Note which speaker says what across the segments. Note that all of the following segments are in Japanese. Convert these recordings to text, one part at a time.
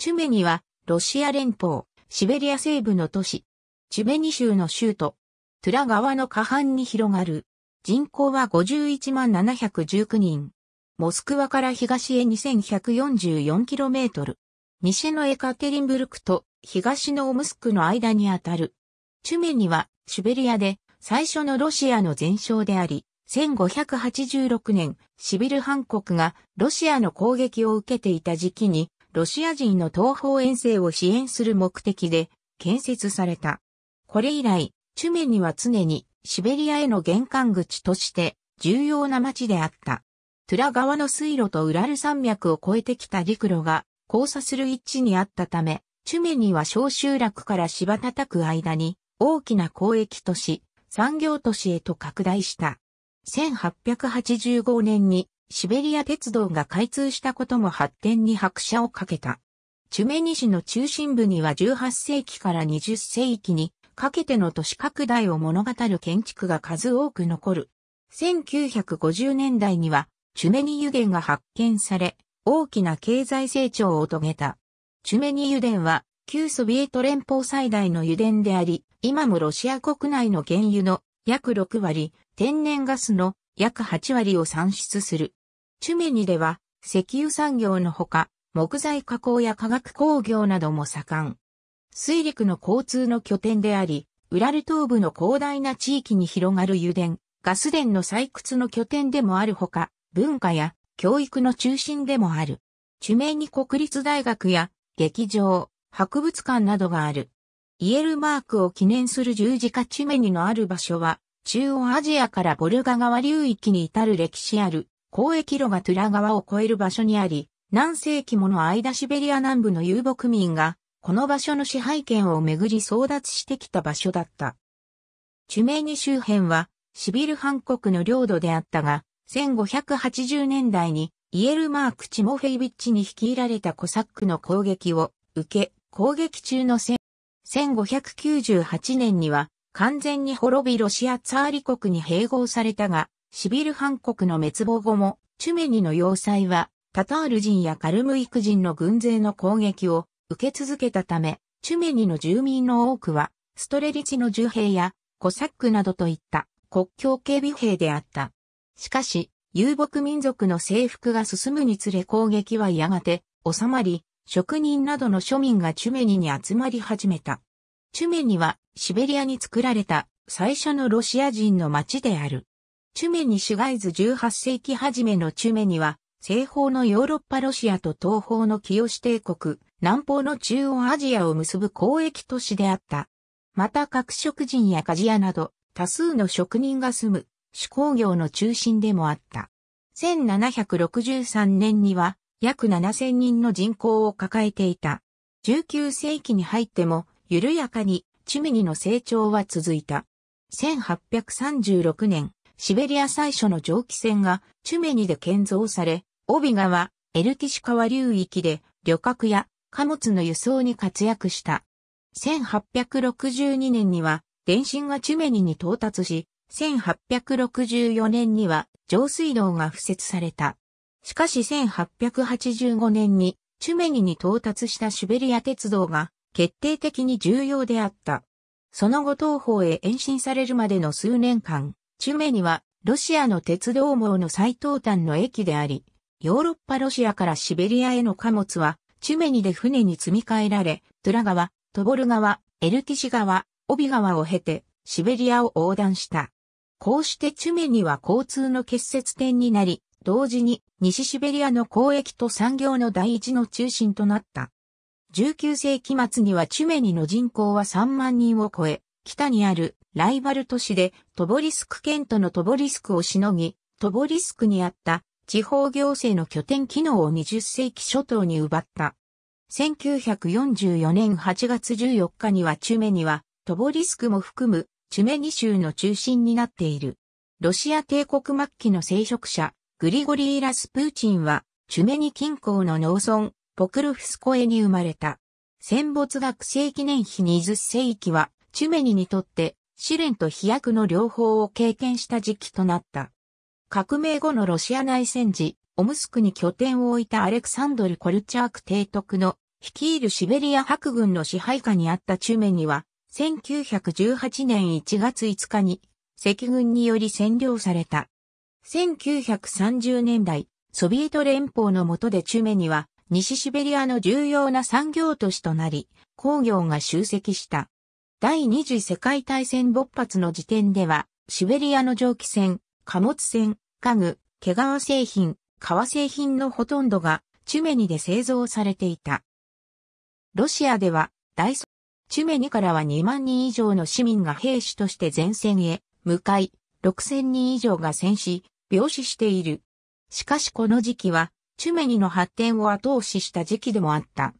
Speaker 1: チュメニは、ロシア連邦、シベリア西部の都市、チュメニ州の州都、トゥラ川の下半に広がる。人口は51万719人。モスクワから東へ 2144km。西のエカテリンブルクと東のオムスクの間にあたる。チュメニはシベリアで最初のロシアの前哨であり、1586年、シビルハン国がロシアの攻撃を受けていた時期にロシア人の東方遠征を支援する目的で建設された。これ以来、チュメニは常にシベリアへの玄関口として重要な町であった。トゥラ川の水路とウラル山脈を越えてきた陸路が交差する位置にあったため、チュメニは小集落から芝叩く間に大きな交易都市、産業都市へと拡大した。1885年にシベリア鉄道が開通したことも発展に拍車をかけた。チュメニ市の中心部には18世紀から20世紀にかけての都市拡大を物語る建築が数多く残る。1950年代にはチュメニ油田が発見され、大きな経済成長を遂げた。チュメニ油田は旧ソビエト連邦最大の油田であり、今もロシア国内の原油の約6割、天然ガスの約8割を産出する。チュメニでは、石油産業のほか、木材加工や化学工業なども盛ん。水陸の交通の拠点であり、ウラル東部の広大な地域に広がる油田、ガス田の採掘の拠点でもあるほか、文化や教育の中心でもある。チュメニ国立大学や劇場、博物館などがある。イエルマークを記念する十字架チュメニのある場所は、中央アジアからボルガ川流域に至る歴史ある交易路がトゥラ川を越える場所にあり、何世紀もの間シベリア南部の遊牧民が、この場所の支配権をめぐり争奪してきた場所だった。チュメーニ周辺は、シビル半国の領土であったが、1580年代にイエルマーク・チモフェイビッチに率いられたコサックの攻撃を受け、攻撃中の戦1598年には完全に滅びロシアツァーリ国に併合されたが、シビルハ国の滅亡後も、チュメニの要塞は、タタール人やカルムイク人の軍勢の攻撃を受け続けたため、チュメニの住民の多くは、ストレリチの銃兵やコサックなどといった国境警備兵であった。しかし、遊牧民族の征服が進むにつれ攻撃はやがて収まり、職人などの庶民がチュメニに集まり始めた。チュメニはシベリアに作られた最初のロシア人の町である。チュメニシュガイズ18世紀初めのチュメニは、西方のヨーロッパロシアと東方の清志帝国、南方の中央アジアを結ぶ交易都市であった。また各職人や鍛冶屋など、多数の職人が住む、手工業の中心でもあった。1763年には、約7000人の人口を抱えていた。19世紀に入っても、緩やかに、チュメニの成長は続いた。1836年、シベリア最初の蒸気船がチュメニで建造され、帯川、エルティシ川流域で旅客や貨物の輸送に活躍した。1862年には電信がチュメニに到達し、1864年には上水道が敷設された。しかし1885年にチュメニに到達したシベリア鉄道が決定的に重要であった。その後東方へ延伸されるまでの数年間、チュメニは、ロシアの鉄道網の最東端の駅であり、ヨーロッパロシアからシベリアへの貨物は、チュメニで船に積み替えられ、トゥラ川、トボル川、エルティシ川、オビ川を経て、シベリアを横断した。こうしてチュメニは交通の結節点になり、同時に西シベリアの交易と産業の第一の中心となった。19世紀末にはチュメニの人口は3万人を超え、北にあるライバル都市でトボリスク県とのトボリスクをしのぎ、トボリスクにあった地方行政の拠点機能を20世紀初頭に奪った。1944年8月14日にはチュメニはトボリスクも含むチュメニ州の中心になっている。ロシア帝国末期の聖職者、グリゴリー・ラスプーチンは、チュメニ近郊の農村、ポクルフスコエに生まれた。戦没学生記念碑20世紀は、チュメニにとって試練と飛躍の両方を経験した時期となった。革命後のロシア内戦時、オムスクに拠点を置いたアレクサンドル・コルチャーク提督の率いるシベリア白軍の支配下にあったチュメニは、1918年1月5日に赤軍により占領された。1930年代、ソビエト連邦の下でチュメニは西シベリアの重要な産業都市となり、工業が集積した。第二次世界大戦勃発の時点では、シベリアの蒸気船、貨物船、家具、毛皮製品、革製品のほとんどがチュメニで製造されていた。ロシアでは、大ソ、チュメニからは2万人以上の市民が兵士として前線へ向かい、6000人以上が戦死、病死している。しかしこの時期は、チュメニの発展を後押しした時期でもあった。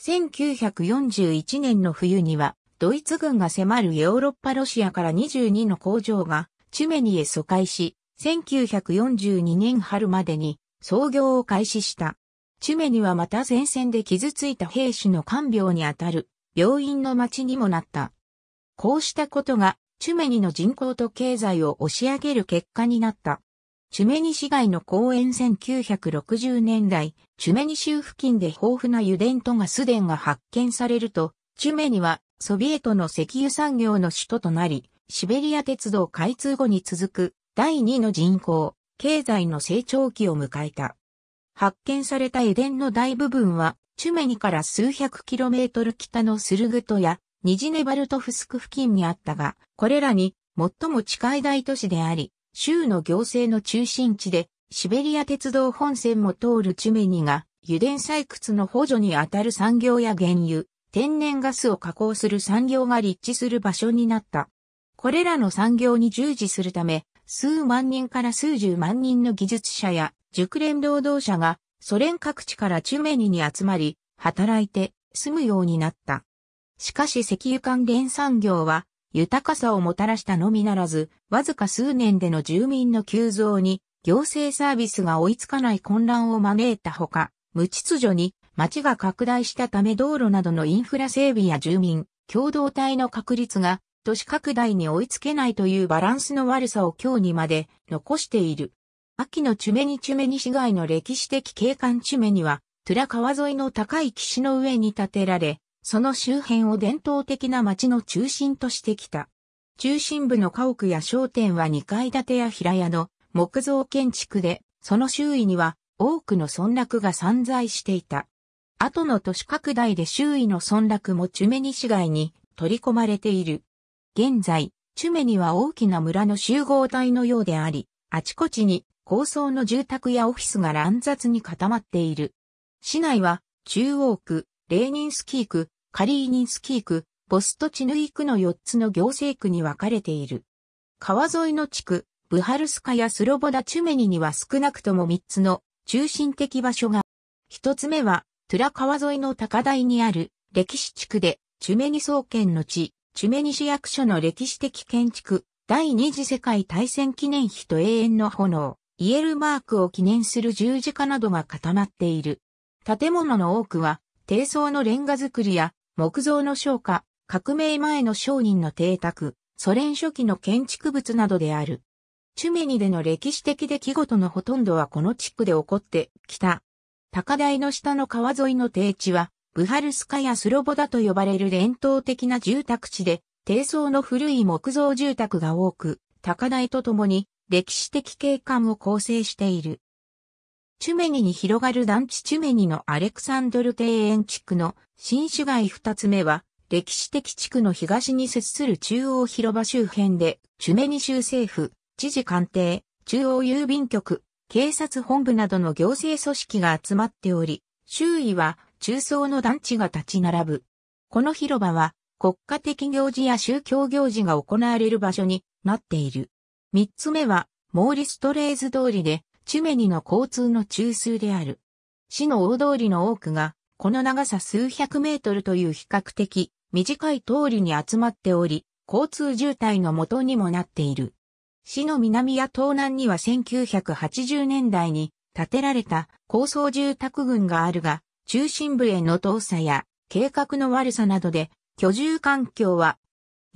Speaker 1: 1941年の冬には、ドイツ軍が迫るヨーロッパロシアから22の工場がチュメニへ疎開し、1942年春までに創業を開始した。チュメニはまた前線で傷ついた兵士の看病にあたる病院の町にもなった。こうしたことがチュメニの人口と経済を押し上げる結果になった。チュメニ市街の公園1960年代、チュメニ州付近で豊富な油田とガス田が発見されると、チュメニはソビエトの石油産業の首都となり、シベリア鉄道開通後に続く第2の人口、経済の成長期を迎えた。発見されたエデンの大部分は、チュメニから数百キロメートル北のスルグトやニジネバルトフスク付近にあったが、これらに最も近い大都市であり、州の行政の中心地で、シベリア鉄道本線も通るチュメニが、油田採掘の補助にあたる産業や原油、天然ガスを加工する産業が立地する場所になった。これらの産業に従事するため、数万人から数十万人の技術者や熟練労働者がソ連各地からチュメニに集まり、働いて住むようになった。しかし石油関連産業は豊かさをもたらしたのみならず、わずか数年での住民の急増に行政サービスが追いつかない混乱を招いたほか、無秩序に町が拡大したため道路などのインフラ整備や住民、共同体の確立が都市拡大に追いつけないというバランスの悪さを今日にまで残している。秋のチュメニチュメニ市街の歴史的景観チュメニは、トゥラ川沿いの高い岸の上に建てられ、その周辺を伝統的な町の中心としてきた。中心部の家屋や商店は2階建てや平屋の木造建築で、その周囲には多くの村落が散在していた。後の都市拡大で周囲の村落もチュメニ市街に取り込まれている。現在、チュメニは大きな村の集合体のようであり、あちこちに高層の住宅やオフィスが乱雑に固まっている。市内は中央区、レーニンスキー区、カリーニンスキー区、ボストチヌイ区の4つの行政区に分かれている。川沿いの地区、ブハルスカやスロボダチュメニには少なくとも3つの中心的場所が。1つ目はラ川沿いの高台にある歴史地区で、チュメニ総研の地、チュメニ市役所の歴史的建築、第二次世界大戦記念碑と永遠の炎、イエルマークを記念する十字架などが固まっている。建物の多くは、低層のレンガ造りや木造の商家、革命前の商人の邸宅、ソ連初期の建築物などである。チュメニでの歴史的出来事のほとんどはこの地区で起こってきた。高台の下の川沿いの低地は、ブハルスカやスロボダと呼ばれる伝統的な住宅地で、低層の古い木造住宅が多く、高台とともに歴史的景観を構成している。チュメニに広がる団地チュメニのアレクサンドル庭園地区の新市街二つ目は、歴史的地区の東に接する中央広場周辺で、チュメニ州政府、知事官邸、中央郵便局、警察本部などの行政組織が集まっており、周囲は中層の団地が立ち並ぶ。この広場は国家的行事や宗教行事が行われる場所になっている。三つ目は、モーリストレーズ通りで、チュメニの交通の中枢である。市の大通りの多くが、この長さ数百メートルという比較的短い通りに集まっており、交通渋滞のもとにもなっている。市の南や東南には1980年代に建てられた高層住宅群があるが、中心部への遠さや計画の悪さなどで居住環境は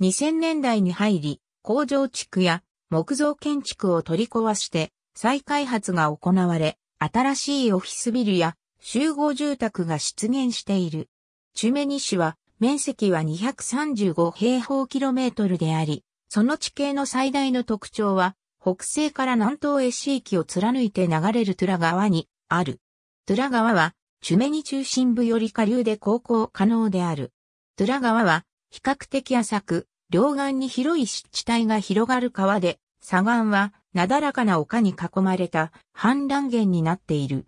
Speaker 1: 2000年代に入り工場地区や木造建築を取り壊して再開発が行われ、新しいオフィスビルや集合住宅が出現している。チュメニ市は面積は235平方キロメートルであり、その地形の最大の特徴は、北西から南東へ市域を貫いて流れるトゥラ川にある。トゥラ川は、チュメニ中心部より下流で航行可能である。トゥラ川は、比較的浅く、両岸に広い湿地帯が広がる川で、左岸は、なだらかな丘に囲まれた氾濫源になっている。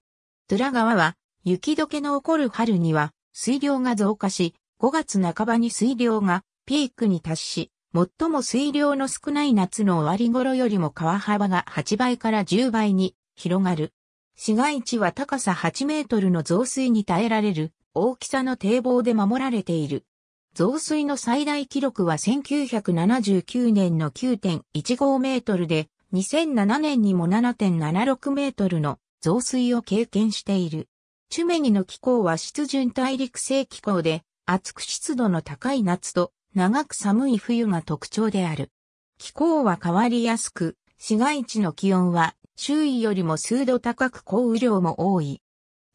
Speaker 1: トゥラ川は、雪解けの起こる春には、水量が増加し、5月半ばに水量がピークに達し、最も水量の少ない夏の終わり頃よりも川幅が8倍から10倍に広がる。市街地は高さ8メートルの増水に耐えられる大きさの堤防で守られている。増水の最大記録は1979年の9.15メートルで、2007年にも7.76メートルの増水を経験している。チュメニの気候は湿潤大陸性気候で、暑く湿度の高い夏と長く寒い冬が特徴である。気候は変わりやすく、市街地の気温は周囲よりも数度高く降雨量も多い。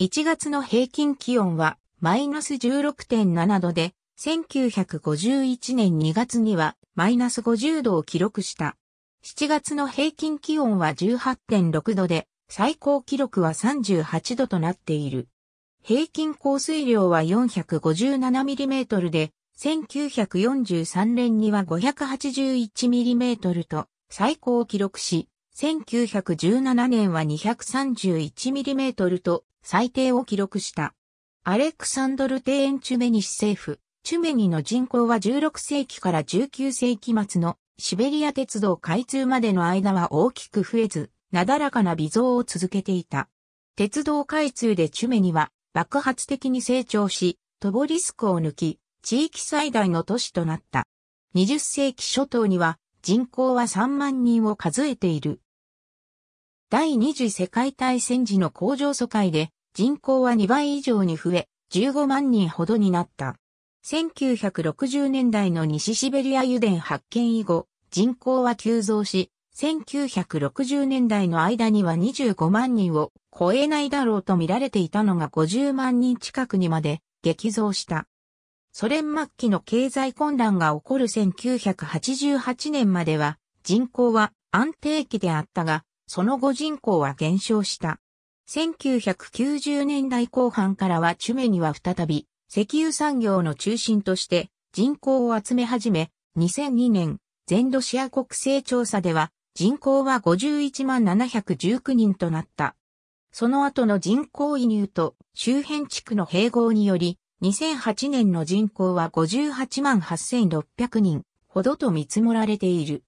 Speaker 1: 1月の平均気温はマイナス16.7度で、1951年2月にはマイナス50度を記録した。7月の平均気温は18.6度で、最高記録は38度となっている。平均降水量は 457mm で、1943年には 581mm と最高を記録し、1917年は 231mm と最低を記録した。アレクサンドル庭園チュメニシ政府、チュメニの人口は16世紀から19世紀末のシベリア鉄道開通までの間は大きく増えず、なだらかな微増を続けていた。鉄道開通でチュメニは爆発的に成長し、トボリスクを抜き、地域最大の都市となった。20世紀初頭には人口は3万人を数えている。第二次世界大戦時の工場疎開で人口は2倍以上に増え15万人ほどになった。1960年代の西シベリア油田発見以後、人口は急増し、1960年代の間には25万人を超えないだろうと見られていたのが50万人近くにまで激増した。ソ連末期の経済混乱が起こる1988年までは人口は安定期であったが、その後人口は減少した。1990年代後半からはチュメには再び石油産業の中心として人口を集め始め、2002年全土シア国勢調査では人口は51万719人となった。その後の人口移入と周辺地区の併合により2008年の人口は58万8600人ほどと見積もられている。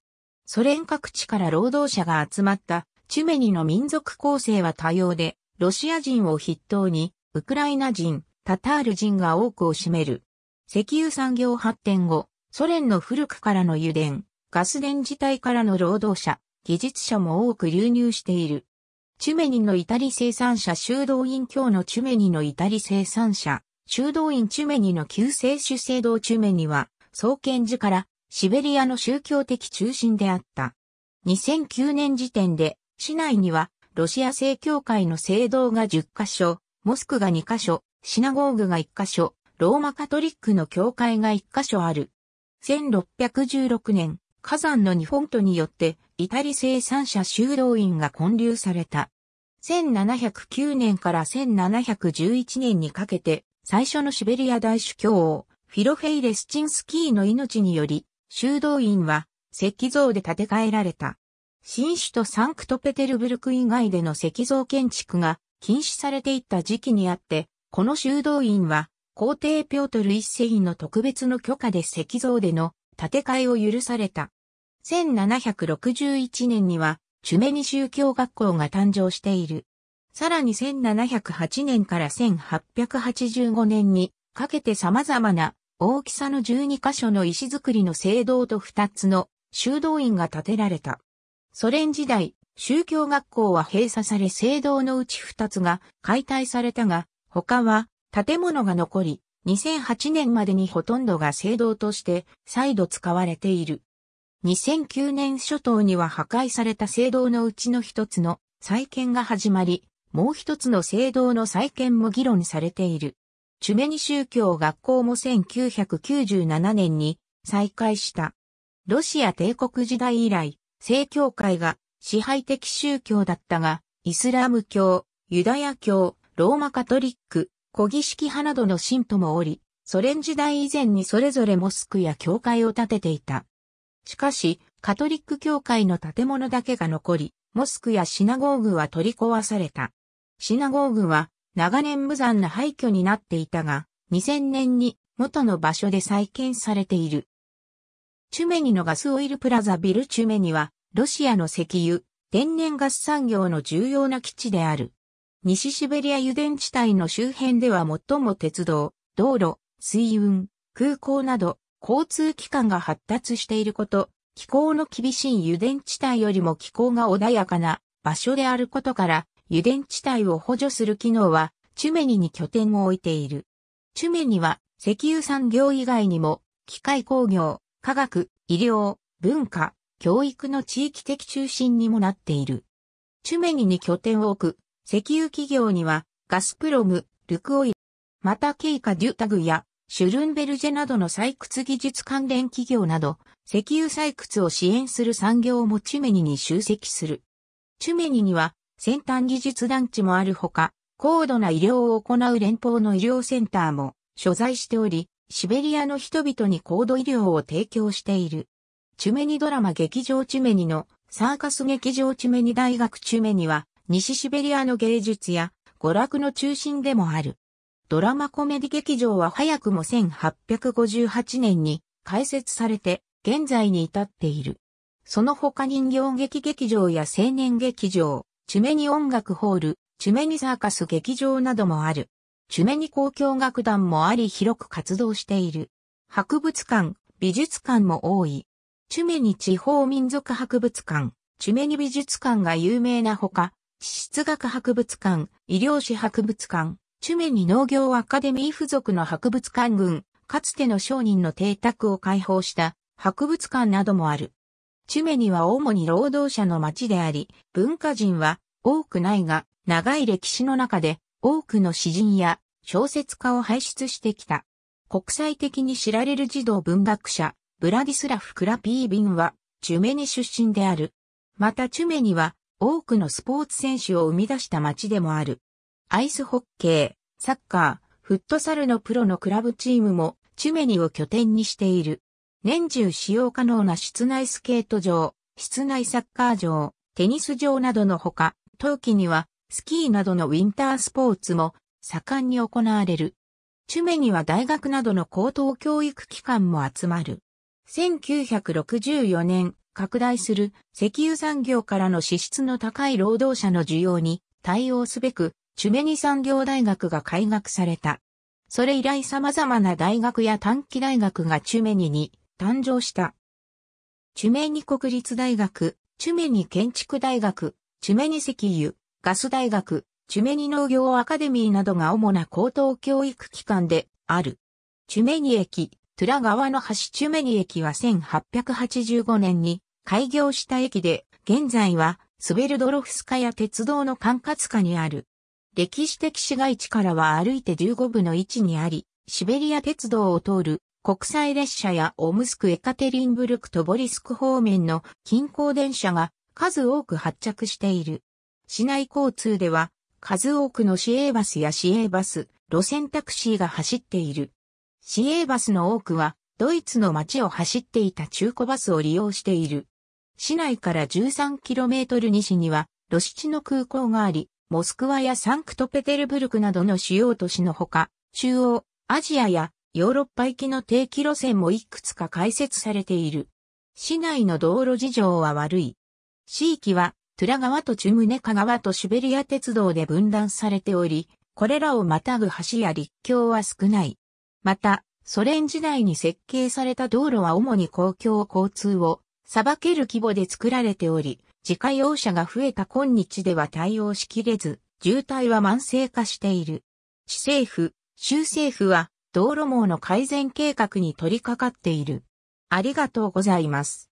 Speaker 1: ソ連各地から労働者が集まったチュメニの民族構成は多様で、ロシア人を筆頭に、ウクライナ人、タタール人が多くを占める。石油産業発展後、ソ連の古くからの油田、ガス田自体からの労働者、技術者も多く流入している。チュメニのイタリ生産者修道院教のチュメニのイタリ生産者、修道院チュメニの旧聖主聖堂チュメニは、創建時からシベリアの宗教的中心であった。2009年時点で、市内には、ロシア正教会の聖堂が10カ所、モスクが2カ所、シナゴーグが1カ所、ローマカトリックの教会が1カ所ある。1616年、火山の日本都によって、イタリ生産者修道院が建立された。1709年から1711年にかけて、最初のシベリア大主教王、フィロフェイ・レスチンスキーの命により、修道院は石像で建て替えられた。新首都サンクトペテルブルク以外での石像建築が禁止されていった時期にあって、この修道院は皇帝ピョートル一世の特別の許可で石像での建て替えを許された。1761年には、チュメニ宗教学校が誕生している。さらに1708年から1885年にかけて様々な大きさの12カ所の石造りの聖堂と2つの修道院が建てられた。ソ連時代、宗教学校は閉鎖され聖堂のうち2つが解体されたが、他は建物が残り、2008年までにほとんどが聖堂として再度使われている。2009年初頭には破壊された聖堂のうちの一つの再建が始まり、もう一つの聖堂の再建も議論されている。チュメニ宗教学校も1997年に再開した。ロシア帝国時代以来、正教会が支配的宗教だったが、イスラム教、ユダヤ教、ローマカトリック、古儀式派などの信徒もおり、ソ連時代以前にそれぞれモスクや教会を建てていた。しかし、カトリック教会の建物だけが残り、モスクやシナゴーグは取り壊された。シナゴーグは長年無残な廃墟になっていたが、2000年に元の場所で再建されている。チュメニのガスオイルプラザビルチュメニは、ロシアの石油、天然ガス産業の重要な基地である。西シベリア油田地帯の周辺では最も鉄道、道路、水運、空港など交通機関が発達していること、気候の厳しい油田地帯よりも気候が穏やかな場所であることから油田地帯を補助する機能は、チュメニに拠点を置いている。チュメニは、石油産業以外にも、機械工業、科学、医療、文化、教育の地域的中心にもなっている。チュメニに拠点を置く、石油企業には、ガスプロム、ルクオイル、またケイカ・デュタグや、シュルンベルジェなどの採掘技術関連企業など、石油採掘を支援する産業もチュメニに集積する。チュメニには先端技術団地もあるほか、高度な医療を行う連邦の医療センターも所在しており、シベリアの人々に高度医療を提供している。チュメニドラマ劇場チュメニのサーカス劇場チュメニ大学チュメニは西シベリアの芸術や娯楽の中心でもある。ドラマコメディ劇場は早くも1858年に開設されて現在に至っている。その他人形劇劇場や青年劇場、チュメニ音楽ホール、チュメニサーカス劇場などもある。チュメニ交響楽団もあり広く活動している。博物館、美術館も多い。チュメニ地方民族博物館、チュメニ美術館が有名なほか、地質学博物館、医療史博物館、チュメニ農業アカデミー付属の博物館群、かつての商人の邸宅を開放した博物館などもある。チュメニは主に労働者の町であり、文化人は多くないが、長い歴史の中で多くの詩人や小説家を輩出してきた。国際的に知られる児童文学者、ブラディスラフ・クラピービンは、チュメニ出身である。またチュメニは、多くのスポーツ選手を生み出した町でもある。アイスホッケー、サッカー、フットサルのプロのクラブチームも、チュメニを拠点にしている。年中使用可能な室内スケート場、室内サッカー場、テニス場などのほか、冬季にはスキーなどのウィンタースポーツも盛んに行われる。チュメには大学などの高等教育機関も集まる。1964年、拡大する石油産業からの支出の高い労働者の需要に対応すべく、チュメニ産業大学が開学された。それ以来様々な大学や短期大学がチュメニに誕生した。チュメニ国立大学、チュメニ建築大学、チュメニ石油、ガス大学、チュメニ農業アカデミーなどが主な高等教育機関である。チュメニ駅、トゥラ川の橋チュメニ駅は1885年に開業した駅で、現在はスベルドロフスカや鉄道の管轄下にある。歴史的市街地からは歩いて15分の位置にあり、シベリア鉄道を通る国際列車やオムスクエカテリンブルクとボリスク方面の近郊電車が数多く発着している。市内交通では数多くの市営バスや市営バス、路線タクシーが走っている。市営バスの多くはドイツの街を走っていた中古バスを利用している。市内から 13km 西にはロシチの空港があり、モスクワやサンクトペテルブルクなどの主要都市のほか、中央、アジアやヨーロッパ行きの定期路線もいくつか開設されている。市内の道路事情は悪い。地域は、トゥラ川とチュムネカ川とシベリア鉄道で分断されており、これらをまたぐ橋や陸橋は少ない。また、ソ連時代に設計された道路は主に公共交通を裁ける規模で作られており、自家用車が増えた今日では対応しきれず、渋滞は慢性化している。市政府、州政府は道路網の改善計画に取り掛かっている。ありがとうございます。